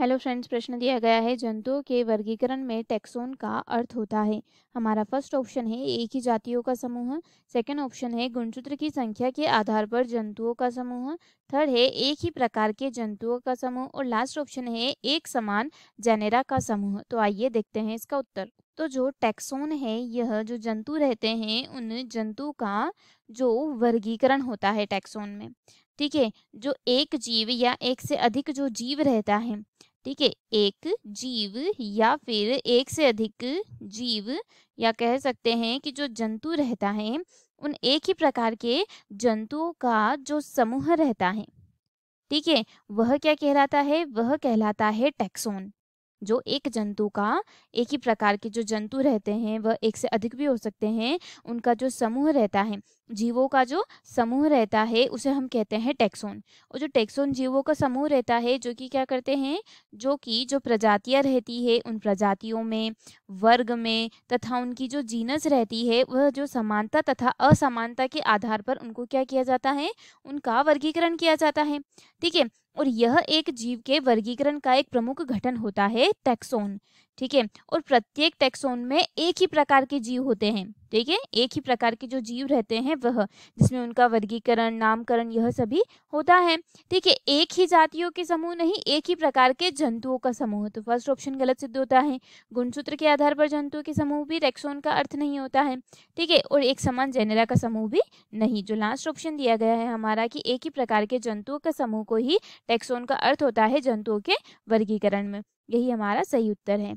hello friends प्रश्न दिया गया है जंतुओं के वर्गीकरण में टैक्सोन का अर्थ होता है हमारा फर्स्ट ऑप्शन है एक ही जातियों का समूह सेकंड ऑप्शन है गुणसूत्र की संख्या के आधार पर जंतुओं का समूह थर्ड है एक ही प्रकार के जंतुओं का समूह और लास्ट ऑप्शन है एक समान जेनेरा का समूह तो आइए देखते हैं इसका उत्तर तो जो टैक्सोन है यह जो जंतु रहते हैं उन जंतु का जो वर्गीकरण होता है टैक्सोन में ठीक है जो एक जीव या एक से अधिक जो जीव रहता है ठीक है एक जीव या फिर एक से अधिक जीव या कह सकते हैं कि जो जंतु रहता है उन एक ही प्रकार के जंतुओं का जो समूह रहता है ठीक है वह क्या कहलाता है वह कहलाता है टैक्सोन जो एक जंतु का एक ही प्रकार के जो जंतु रहते हैं वह एक से अधिक भी हो सकते हैं उनका जो समूह रहता है जीवों का जो समूह रहता है उसे हम कहते हैं टैक्सोन और जो टैक्सोन जीवों का समूह रहता है जो कि क्या करते हैं जो कि जो प्रजातियां रहती है उन प्रजातियों में वर्ग में तथा उनकी जो जीनस रहती है वह जो समानता तथा असमानता के आधार पर उनको क्या किया जाता है उनका वर्गीकरण किया जाता है ठीक है और यह एक जीव के वर्गीकरण का एक प्रमुख घटन होता है टैक्सोन ठीक है और प्रत्येक टेक्सोन में एक ही प्रकार के जीव होते हैं ठीक है एक ही प्रकार के जो जीव रहते हैं वह जिसमें उनका वर्गीकरण नामकरण यह सभी होता है ठीक है एक ही जातियों के समूह नहीं एक ही प्रकार के जंतुओं का समूह तो फर्स्ट ऑप्शन गलत सिद्ध होता है गुणसूत्र के आधार पर जंतुओं के समूह भी टेक्सोन का अर्थ नहीं होता है ठीक है और एक समान जेनेरा का समूह भी नहीं जो लास्ट ऑप्शन दिया गया है हमारा कि एक ही प्रकार के जंतुओं का समूह को ही टेक्सोन का अर्थ होता है जंतुओं के वर्गीकरण में यही हमारा सही उत्तर है